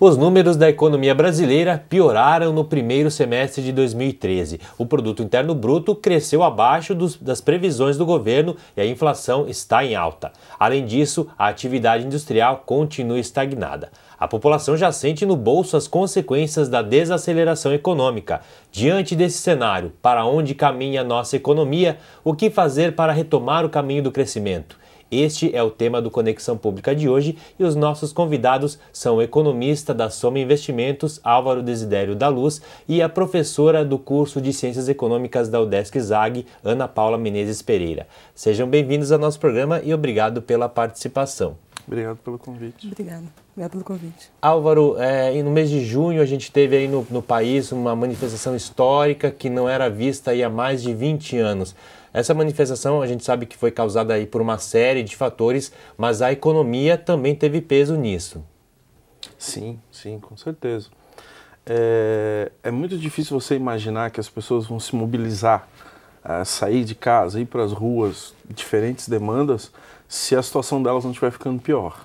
Os números da economia brasileira pioraram no primeiro semestre de 2013. O produto interno bruto cresceu abaixo dos, das previsões do governo e a inflação está em alta. Além disso, a atividade industrial continua estagnada. A população já sente no bolso as consequências da desaceleração econômica. Diante desse cenário, para onde caminha nossa economia? O que fazer para retomar o caminho do crescimento? Este é o tema do Conexão Pública de hoje e os nossos convidados são o economista da Soma Investimentos, Álvaro Desidério da Luz, e a professora do curso de Ciências Econômicas da UDESC ZAG, Ana Paula Menezes Pereira. Sejam bem-vindos ao nosso programa e obrigado pela participação. Obrigado pelo convite. Obrigada. Obrigado pelo convite. Álvaro, é, no mês de junho a gente teve aí no, no país uma manifestação histórica que não era vista há mais de 20 anos. Essa manifestação a gente sabe que foi causada aí por uma série de fatores, mas a economia também teve peso nisso. Sim, sim, com certeza. É, é muito difícil você imaginar que as pessoas vão se mobilizar, é, sair de casa, ir para as ruas, diferentes demandas, se a situação delas não estiver ficando pior.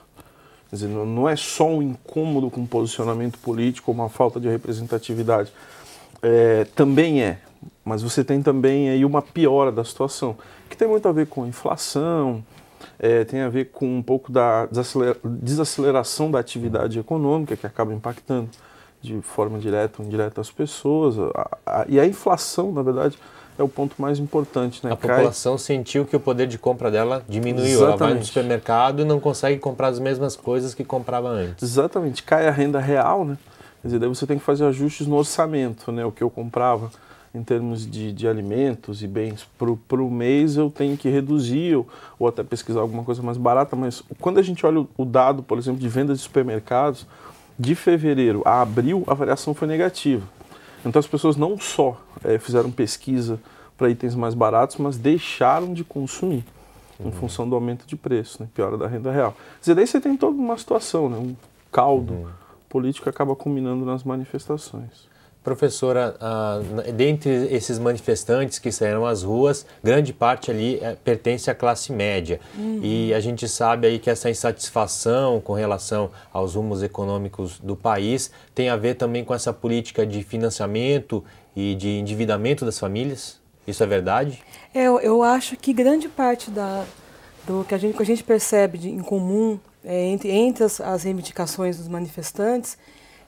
Quer dizer, não é só um incômodo com posicionamento político, uma falta de representatividade. É, também é, mas você tem também aí uma piora da situação, que tem muito a ver com inflação, é, tem a ver com um pouco da desaceleração da atividade econômica, que acaba impactando de forma direta ou indireta as pessoas. A, a, e a inflação, na verdade, é o ponto mais importante. Né? A Cai... população sentiu que o poder de compra dela diminuiu. Exatamente. Ela vai no supermercado e não consegue comprar as mesmas coisas que comprava antes. Exatamente. Cai a renda real, né? Quer dizer, daí você tem que fazer ajustes no orçamento, né? O que eu comprava em termos de, de alimentos e bens para o mês, eu tenho que reduzir ou, ou, até pesquisar alguma coisa mais barata. Mas quando a gente olha o, o dado, por exemplo, de vendas de supermercados, de fevereiro a abril, a variação foi negativa. Então as pessoas não só é, fizeram pesquisa para itens mais baratos, mas deixaram de consumir uhum. em função do aumento de preço, né? piora da renda real. Quer dizer, daí você tem toda uma situação, né? um caldo uhum. político acaba culminando nas manifestações. Professora, ah, dentre esses manifestantes que saíram às ruas, grande parte ali é, pertence à classe média. Uhum. E a gente sabe aí que essa insatisfação com relação aos rumos econômicos do país tem a ver também com essa política de financiamento e de endividamento das famílias? Isso é verdade? É, eu, eu acho que grande parte da, do que a gente, que a gente percebe de, em comum é, entre, entre as, as reivindicações dos manifestantes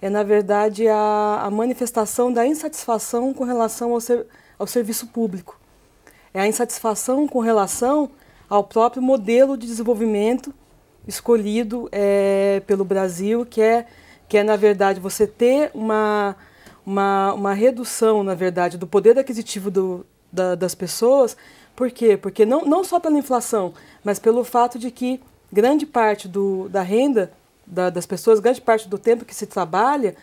é, na verdade, a, a manifestação da insatisfação com relação ao, ser, ao serviço público. É a insatisfação com relação ao próprio modelo de desenvolvimento escolhido é, pelo Brasil, que é, que é, na verdade, você ter uma, uma, uma redução, na verdade, do poder aquisitivo do, da, das pessoas. Por quê? Porque não, não só pela inflação, mas pelo fato de que grande parte do, da renda da, das pessoas, grande parte do tempo que se trabalha,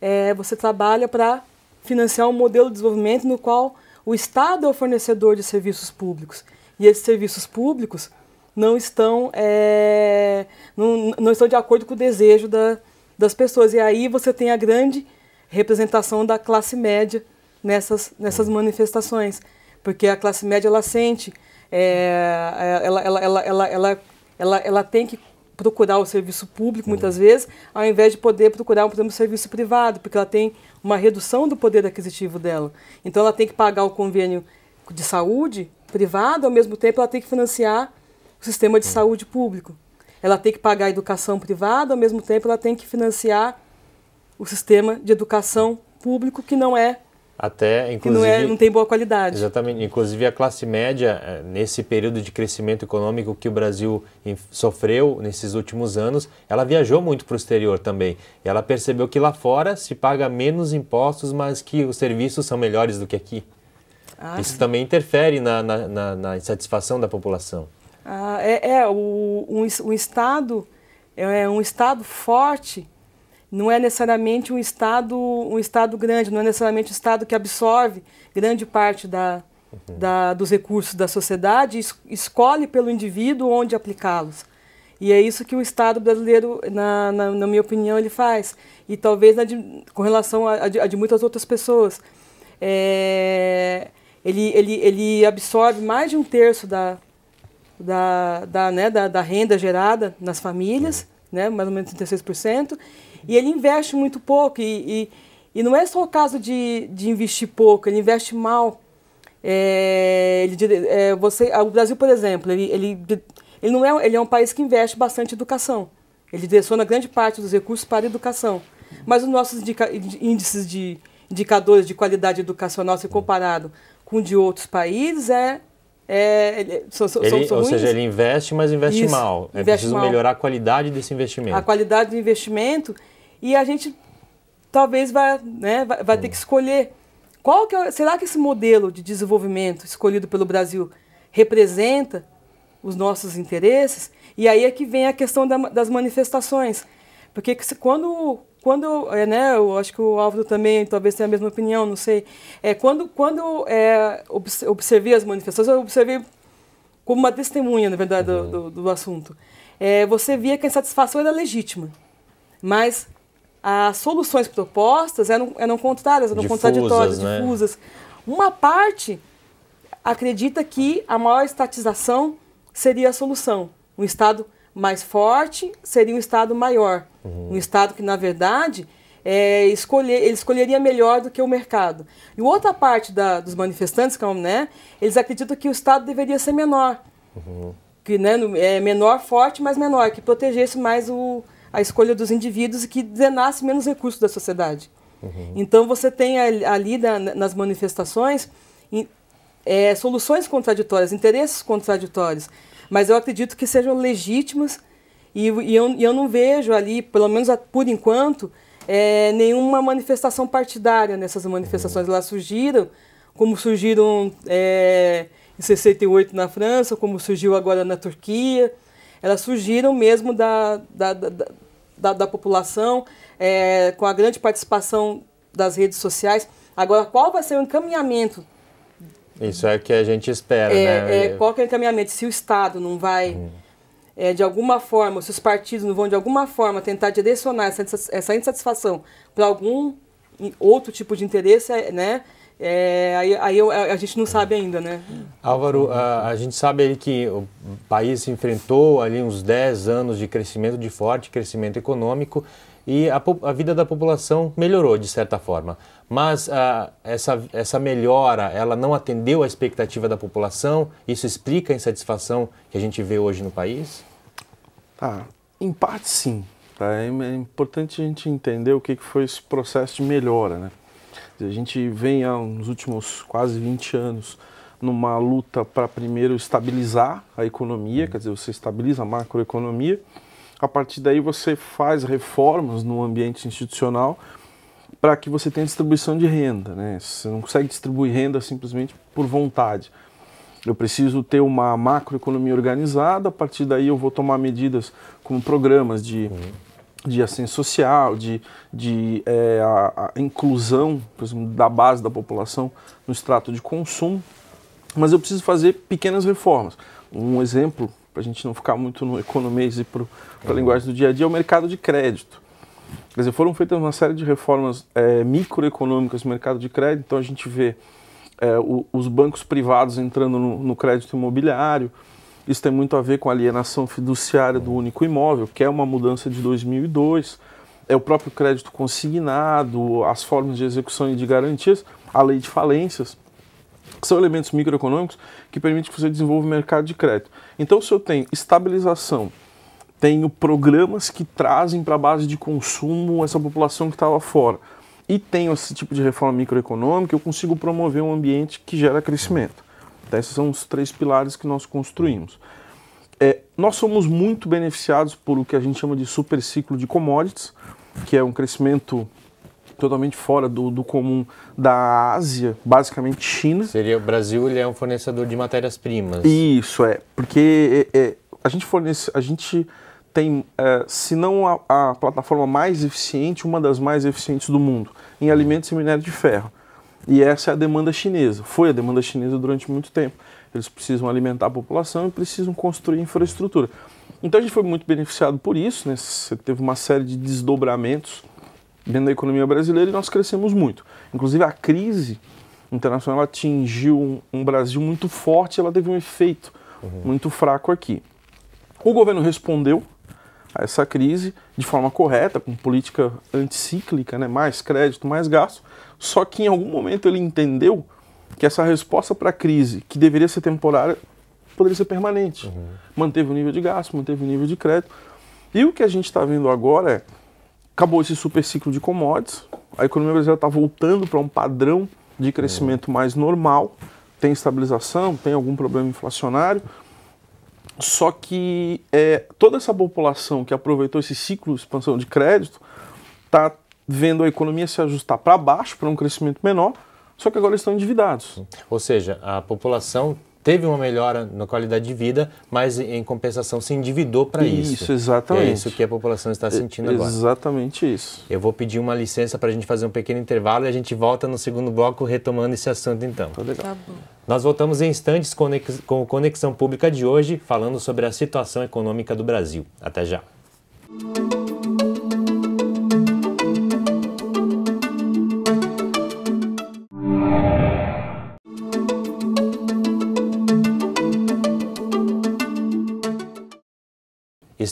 é, você trabalha para financiar um modelo de desenvolvimento no qual o Estado é o fornecedor de serviços públicos. E esses serviços públicos não estão, é, não, não estão de acordo com o desejo da, das pessoas. E aí você tem a grande representação da classe média nessas, nessas manifestações. Porque a classe média ela sente, é, ela, ela, ela, ela, ela, ela, ela tem que procurar o serviço público, muitas vezes, ao invés de poder procurar, por exemplo, um serviço privado, porque ela tem uma redução do poder aquisitivo dela. Então, ela tem que pagar o convênio de saúde privado, ao mesmo tempo, ela tem que financiar o sistema de saúde público. Ela tem que pagar a educação privada, ao mesmo tempo, ela tem que financiar o sistema de educação público, que não é até, inclusive. Que não, é, não tem boa qualidade. Exatamente. Inclusive, a classe média, eh, nesse período de crescimento econômico que o Brasil sofreu nesses últimos anos, ela viajou muito para o exterior também. Ela percebeu que lá fora se paga menos impostos, mas que os serviços são melhores do que aqui. Ah, Isso também interfere na, na, na, na, insatisfação da população. Ah, é, é o, um, um Estado é, é um Estado forte não é necessariamente um estado um estado grande, não é necessariamente um estado que absorve grande parte da, uhum. da dos recursos da sociedade, es, escolhe pelo indivíduo onde aplicá-los. E é isso que o Estado brasileiro, na, na, na minha opinião, ele faz. E talvez de, com relação a, a, de, a, de, muitas outras pessoas. É, ele, ele, ele absorve mais de um terço da, da, da, né, da, da renda gerada nas famílias, uhum. né, mais ou menos 36%, e ele investe muito pouco. E, e, e não é só o caso de, de investir pouco, ele investe mal. É, ele, é, você, ah, o Brasil, por exemplo, ele, ele, ele, não é, ele é um país que investe bastante em educação. Ele direciona grande parte dos recursos para a educação. Mas os nossos indica, índices de indicadores de qualidade educacional, se comparado com o de outros países, é é, são, são, ele, são ou seja, ele investe, mas investe Isso, mal. É preciso mal. melhorar a qualidade desse investimento. A qualidade do investimento e a gente talvez vai, né, vai, vai ter que escolher qual que é, será que esse modelo de desenvolvimento escolhido pelo Brasil representa os nossos interesses? E aí é que vem a questão da, das manifestações, porque se, quando quando é, né, eu acho que o Álvaro também talvez tenha a mesma opinião, não sei. É, quando quando é, observei as manifestações, eu observei como uma testemunha, na verdade, do, uhum. do, do assunto. É, você via que a insatisfação era legítima, mas as ah, soluções propostas eram, eram contrárias, eram difusas, contraditórias, né? difusas. Uma parte acredita que a maior estatização seria a solução. Um Estado mais forte seria um Estado maior. Uhum. Um Estado que, na verdade, é, escolher, ele escolheria melhor do que o mercado. E outra parte da, dos manifestantes, como, é né, eles acreditam que o Estado deveria ser menor. Uhum. Que, né, é menor, forte, mas menor, que protegesse mais o, a escolha dos indivíduos e que denasce menos recursos da sociedade. Uhum. Então você tem ali na, nas manifestações in, é, soluções contraditórias, interesses contraditórios, mas eu acredito que sejam legítimos e, e eu, eu, não vejo ali, pelo menos por enquanto, é, nenhuma manifestação partidária nessas manifestações. Uhum. Elas surgiram, como surgiram é, em 68 na França, como surgiu agora na Turquia elas surgiram mesmo da, da, da, da, da população, é, com a grande participação das redes sociais. Agora, qual vai ser o encaminhamento? Isso é que a gente espera, é, né? É, qual é o encaminhamento? Se o Estado não vai, hum. é, de alguma forma, se os partidos não vão, de alguma forma, tentar direcionar essa, essa insatisfação para algum outro tipo de interesse, é, né? É, aí, aí eu, a, gente não sabe ainda, né? Álvaro, a, a, gente sabe que o país enfrentou ali uns 10 anos de crescimento, de forte crescimento econômico, e a, a vida da população melhorou de certa forma. Mas ah, essa, essa melhora, ela não atendeu à expectativa da população? Isso explica a insatisfação que a gente vê hoje no país? Ah, em parte sim. Tá? É importante a gente entender o que foi esse processo de melhora, né? A gente vem há uns últimos quase 20 anos numa luta para primeiro estabilizar a economia, quer dizer, você estabiliza a macroeconomia, a partir daí você faz reformas no ambiente institucional para que você tenha distribuição de renda, né? Você não consegue distribuir renda simplesmente por vontade. Eu preciso ter uma macroeconomia organizada, a partir daí eu vou tomar medidas como programas de uhum de ascensão social, de, de é, a, a inclusão exemplo, da base da população no extrato de consumo, mas eu preciso fazer pequenas reformas. Um exemplo, para a gente não ficar muito no economês e para a uhum. linguagem do dia a dia, é o mercado de crédito. Quer dizer, foram feitas uma série de reformas é, microeconômicas no mercado de crédito, então a gente vê é, o, os bancos privados entrando no, no crédito imobiliário, isso tem muito a ver com a alienação fiduciária do único imóvel, que é uma mudança de 2002, é o próprio crédito consignado, as formas de execução e de garantias, a lei de falências, que são elementos microeconômicos que permitem que você desenvolva o mercado de crédito. Então, se eu tenho estabilização, tenho programas que trazem para a base de consumo essa população que estava tá fora, e tenho esse tipo de reforma microeconômica, eu consigo promover um ambiente que gera crescimento. Tá? Esses são os três pilares que nós construímos. É, nós somos muito beneficiados por o que a gente chama de super ciclo de commodities, que é um crescimento totalmente fora do, do comum da Ásia, basicamente China. Seria o Brasil, ele é um fornecedor de matérias-primas. Isso, é. Porque é, é, a gente fornece, a gente tem, é, se não a, a plataforma mais eficiente, uma das mais eficientes do mundo, em alimentos e minério de ferro. E essa é a demanda chinesa, foi a demanda chinesa durante muito tempo. Eles precisam alimentar a população e precisam construir infraestrutura. Então a gente foi muito beneficiado por isso, né? Você teve uma série de desdobramentos dentro da economia brasileira e nós crescemos muito. Inclusive a crise internacional atingiu um, Brasil muito forte, ela teve um efeito uhum. muito fraco aqui. O governo respondeu a essa crise de forma correta, com política anticíclica, né? mais crédito, mais gasto. Só que em algum momento ele entendeu que essa resposta para a crise, que deveria ser temporária, poderia ser permanente. Uhum. Manteve o nível de gasto, manteve o nível de crédito. E o que a gente está vendo agora é, acabou esse super ciclo de commodities, a economia brasileira está voltando para um padrão de crescimento uhum. mais normal, tem estabilização, tem algum problema inflacionário, só que é, toda essa população que aproveitou esse ciclo de expansão de crédito está vendo a economia se ajustar para baixo, para um crescimento menor, só que agora eles estão endividados. Ou seja, a população teve uma melhora na qualidade de vida, mas em compensação se endividou para isso. Isso, exatamente. E é isso que a população está sentindo é, agora. Exatamente isso. Eu vou pedir uma licença para a gente fazer um pequeno intervalo e a gente volta no segundo bloco retomando esse assunto então. Tá legal. Tá bom. Nós voltamos em instantes com o Conexão Pública de hoje, falando sobre a situação econômica do Brasil. Até já.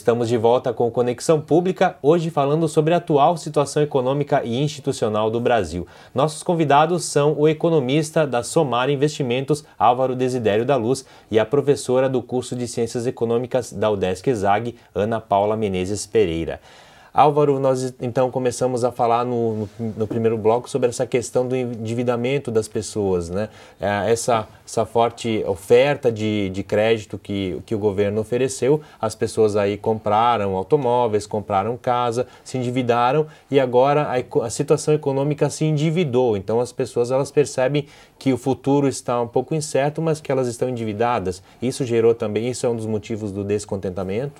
Estamos de volta com Conexão Pública, hoje falando sobre a atual situação econômica e institucional do Brasil. Nossos convidados são o economista da Somar Investimentos, Álvaro Desidério da Luz, e a professora do curso de Ciências Econômicas da UDESC-ZAG, Ana Paula Menezes Pereira. Álvaro, nós então começamos a falar no, no, no primeiro bloco sobre essa questão do endividamento das pessoas, né? É, essa, essa forte oferta de, de crédito que, que o governo ofereceu, as pessoas aí compraram automóveis, compraram casa, se endividaram e agora a, a situação econômica se endividou. Então as pessoas elas percebem que o futuro está um pouco incerto, mas que elas estão endividadas. Isso gerou também, isso é um dos motivos do descontentamento?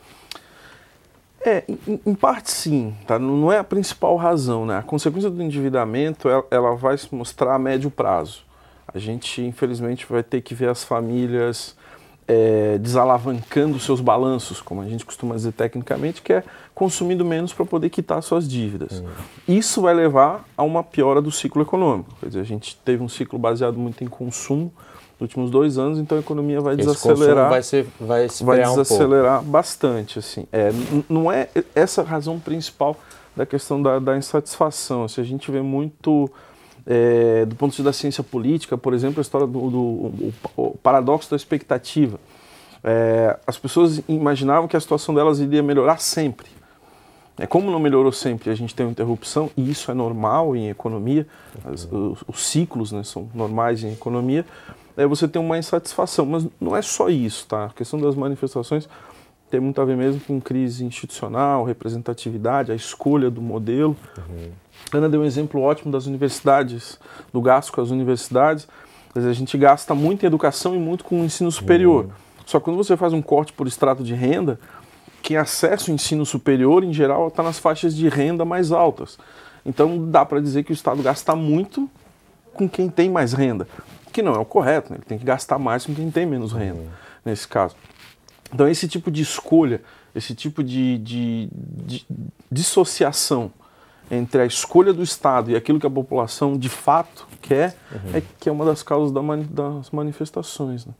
É, em, em parte sim, tá? não é a principal razão. Né? A consequência do endividamento ela, ela vai se mostrar a médio prazo. A gente, infelizmente, vai ter que ver as famílias é, desalavancando seus balanços, como a gente costuma dizer tecnicamente, que é consumindo menos para poder quitar suas dívidas. Uhum. Isso vai levar a uma piora do ciclo econômico. Quer dizer, a gente teve um ciclo baseado muito em consumo, nos últimos dois anos, então a economia vai Esse desacelerar. Vai, ser, vai, vai desacelerar um bastante. Assim. É, não é essa a razão principal da questão da, da insatisfação. Se assim, a gente vê muito. É, do ponto de vista da ciência política, por exemplo, a história do, do o, o paradoxo da expectativa. É, as pessoas imaginavam que a situação delas iria melhorar sempre. É, como não melhorou sempre, a gente tem uma interrupção, e isso é normal em economia, as, os, os, ciclos né, são normais em economia, Aí é, você tem uma insatisfação, mas não é só isso, tá? A questão das manifestações tem muito a ver mesmo com crise institucional, representatividade, a escolha do modelo. Uhum. Ana deu um exemplo ótimo das universidades, do gasto com as universidades. Quer dizer, a gente gasta muito em educação e muito com o ensino superior. Uhum. Só que quando você faz um corte por extrato de renda, quem acessa o ensino superior, em geral, está nas faixas de renda mais altas. Então dá para dizer que o Estado gasta muito com quem tem mais renda que não é o correto, né? ele tem que gastar mais com quem tem menos renda, uhum. nesse caso. Então, esse tipo de escolha, esse tipo de, de, de, dissociação entre a escolha do Estado e aquilo que a população de fato quer, uhum. é que é uma das causas da mani das manifestações. Né?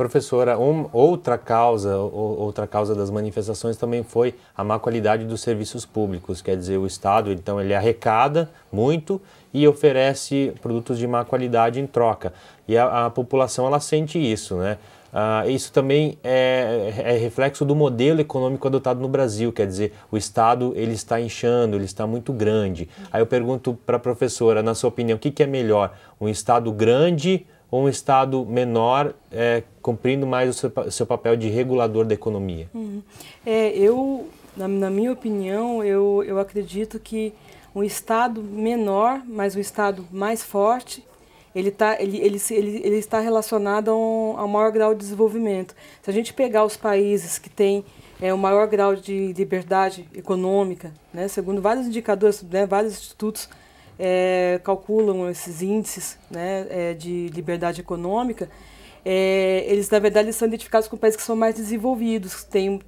Professora, um, outra causa, outra causa das manifestações também foi a má qualidade dos serviços públicos, quer dizer, o Estado, então, ele arrecada muito e oferece produtos de má qualidade em troca. E a, a população, ela sente isso, né? Ah, isso também é, é, reflexo do modelo econômico adotado no Brasil, quer dizer, o Estado ele está inchando, ele está muito grande. Aí eu pergunto para a professora, na sua opinião, o que, que é melhor, um Estado grande ou um Estado menor é, cumprindo mais o seu, seu, papel de regulador da economia? Uhum. É, eu, na, na, minha opinião, eu, eu acredito que um Estado menor, mas um Estado mais forte, ele, tá, ele, ele, ele, ele está relacionado a um, a um maior grau de desenvolvimento. Se a gente pegar os países que têm é, o maior grau de liberdade econômica, né, segundo vários indicadores, né, vários institutos é, calculam esses índices né, é, de liberdade econômica, é, eles na verdade são identificados com países que são mais desenvolvidos, que, tem,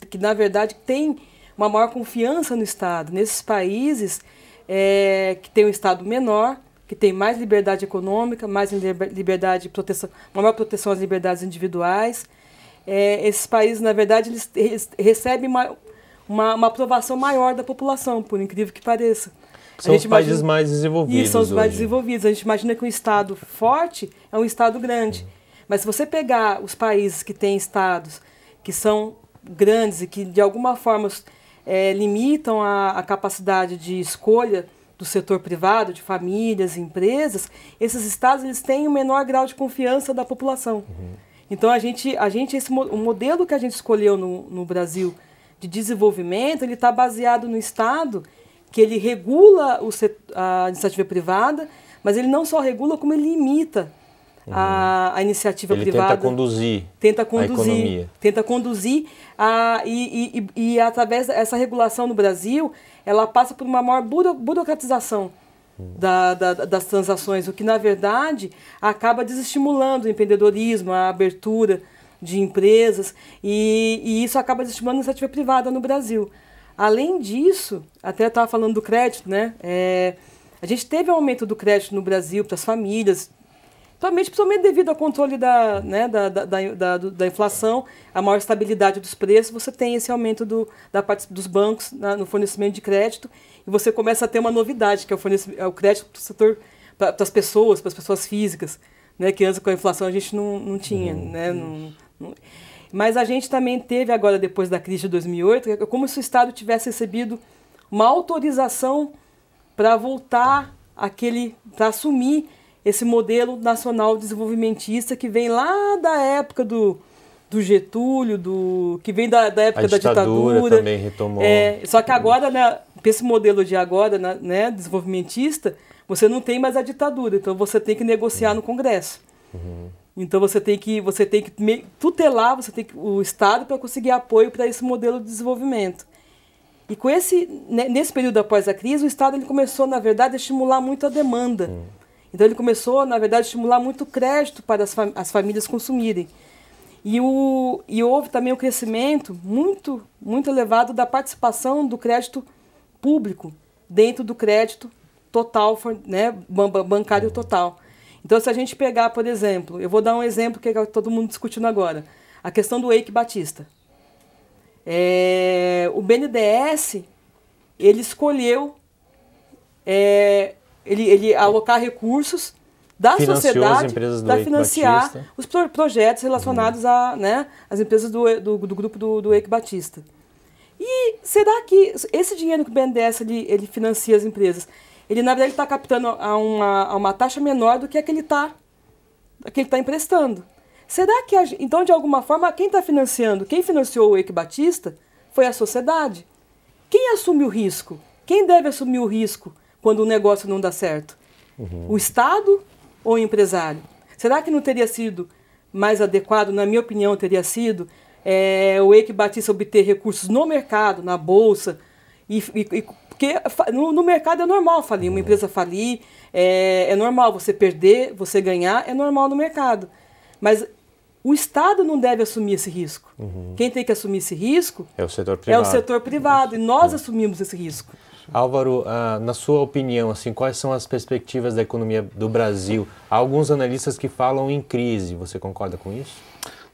que, que na verdade têm uma maior confiança no Estado. Nesses países é, que tem um Estado menor, que tem mais liberdade econômica, mais liberdade proteção, uma maior proteção às liberdades individuais. É, esses países, na verdade, eles, recebem uma, uma, uma aprovação maior da população, por incrível que pareça. São os países mais desenvolvidos. Isso, são os hoje. mais desenvolvidos. A gente imagina que um Estado forte é um Estado grande. Mas se você pegar os países que têm Estados que são grandes e que de alguma forma é, limitam a, a capacidade de escolha do setor privado, de famílias, empresas, esses estados eles têm um menor grau de confiança da população. Uhum. Então a gente, a gente esse o modelo que a gente escolheu no, no Brasil de desenvolvimento, ele está baseado no estado que ele regula o, a iniciativa privada, mas ele não só regula, como ele limita uhum. a, a, iniciativa ele privada. Tenta conduzir. Tenta conduzir. A economia. Tenta conduzir. A, e, e, e, através dessa regulação no Brasil, ela passa por uma maior buro, burocratização. Da, da, das transações, o que na verdade acaba desestimulando o empreendedorismo, a abertura de empresas e, e isso acaba desestimulando a iniciativa privada no Brasil. Além disso, até estava falando do crédito, né? É, a gente teve um aumento do crédito no Brasil para as famílias, principalmente, principalmente devido ao controle da, né, da, da, da, da, inflação, a maior estabilidade dos preços, você tem esse aumento do, da parte dos bancos na, no fornecimento de crédito e você começa a ter uma novidade, que é o, fornecimento, é o crédito para o setor, para, as pessoas, para as pessoas físicas, né, que antes com a inflação a gente não, não tinha. Né, não, não... Mas a gente também teve agora, depois da crise de 2008, é como se o Estado tivesse recebido uma autorização para voltar aquele, para assumir esse modelo nacional desenvolvimentista que vem lá da época do, do Getúlio, do que vem da, da época da ditadura, ditadura. também retomou. É, só que agora, né, esse modelo de agora, né, né, desenvolvimentista, você não tem mais a ditadura, então você tem que negociar no Congresso. Uhum. Então você tem que você tem que tutelar, você tem que, o Estado para conseguir apoio para esse modelo de desenvolvimento. E com esse né, nesse período após a crise, o Estado ele começou na verdade a estimular muito a demanda. Hum. Então ele começou na verdade a estimular muito o crédito para as, fam as famílias consumirem. E, o, e houve também o um crescimento muito muito elevado da participação do crédito público dentro do crédito total, né, bancário hum. total. Então, se a gente pegar, por exemplo, eu vou dar um exemplo que é todo mundo discutindo agora, a questão do Eike Batista. É, o BNDES, ele escolheu é, ele, ele alocar recursos da Financiou sociedade para financiar Batista. os projetos relacionados uhum. a, né, às empresas do, do, do, grupo do, do Eike Batista. E será que esse dinheiro que o BNDES ele, ele financia as empresas, ele na verdade está captando a uma, a uma taxa menor do que a que ele está que ele está emprestando. Será que, a, então, de alguma forma, quem está financiando, quem financiou o Eike Batista foi a sociedade? Quem assume o risco? Quem deve assumir o risco quando o negócio não dá certo? Uhum. O Estado ou o empresário? Será que não teria sido mais adequado, na minha opinião, teria sido é, o Eike Batista obter recursos no mercado, na bolsa, e, e, e porque no, no mercado é normal falir, uma empresa falir, é, é normal você perder, você ganhar, é normal no mercado. Mas o Estado não deve assumir esse risco. Uhum. Quem tem que assumir esse risco é o setor privado. É o setor privado e nós uhum. assumimos esse risco. Álvaro, ah, na sua opinião, assim, quais são as perspectivas da economia do Brasil? Há alguns analistas que falam em crise. Você concorda com isso?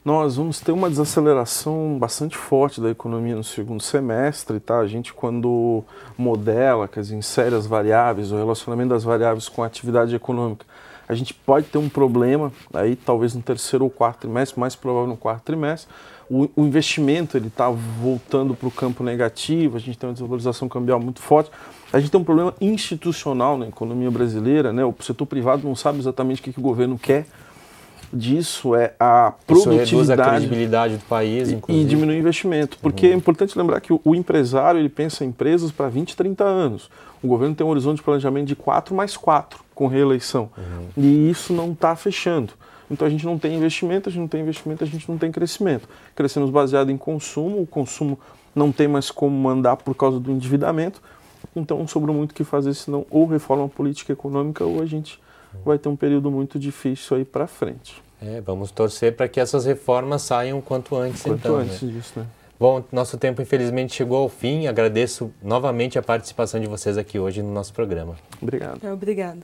nós vamos ter uma desaceleração bastante forte da economia no segundo semestre, tá? A gente quando modela, quer dizer, insere as variáveis, o relacionamento das variáveis com a atividade econômica, a gente pode ter um problema aí talvez no terceiro ou quarto trimestre, mais provável no quarto trimestre. O, o investimento ele está voltando para o campo negativo, a gente tem uma desvalorização cambial muito forte. A gente tem um problema institucional na economia brasileira, né? O setor privado não sabe exatamente o que, que o governo quer disso é a produtividade. Isso reduz a credibilidade do país, inclusive. E diminui o investimento. Porque uhum. é importante lembrar que o, empresário ele pensa em empresas para 20, 30 anos. O governo tem um horizonte de planejamento de 4 mais 4 com reeleição. Uhum. E isso não está fechando. Então a gente não tem investimento, a gente não tem investimento, a gente não tem crescimento. Crescemos baseado em consumo, o consumo não tem mais como andar por causa do endividamento. Então sobrou muito o que fazer, senão ou reforma política econômica ou a gente vai ter um período muito difícil aí para frente. É, vamos torcer para que essas reformas saiam quanto antes, quanto então. Quanto antes né? disso, né? Bom, nosso tempo infelizmente chegou ao fim. Agradeço novamente a participação de vocês aqui hoje no nosso programa. Obrigado. É, Obrigado.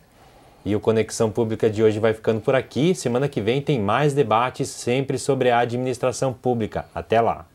E o Conexão Pública de hoje vai ficando por aqui. Semana que vem tem mais debates sempre sobre a administração pública. Até lá.